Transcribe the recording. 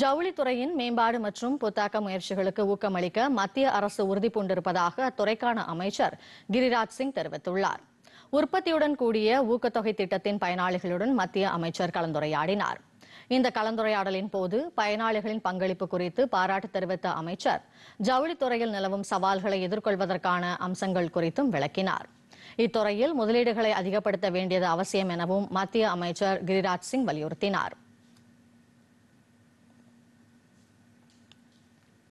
ஜவுளித்துறையின் மேம்பாடு மற்றும் புத்தாக்க முயற்சிகளுக்கு ஊக்கமளிக்க மத்திய அரசு உறுதி பூண்டிருப்பதாக அத்துறைக்கான அமைச்சர் கிரிராஜ் சிங் தெரிவித்துள்ளார் உற்பத்தியுடன் கூடிய ஊக்கத்தொகை திட்டத்தின் பயனாளிகளுடன் மத்திய அமைச்சர் கலந்துரையாடினார் இந்த கலந்துரையாடலின் போது பயனாளிகளின் பங்களிப்பு குறித்து பாராட்டு தெரிவித்த அமைச்சர் ஜவுளித்துறையில் நிலவும் சவால்களை எதிர்கொள்வதற்கான அம்சங்கள் குறித்தும் விளக்கினார் இத்துறையில் முதலீடுகளை அதிகப்படுத்த வேண்டியது அவசியம் எனவும் மத்திய அமைச்சர் கிரிராஜ் சிங் வலியுறுத்தினாா்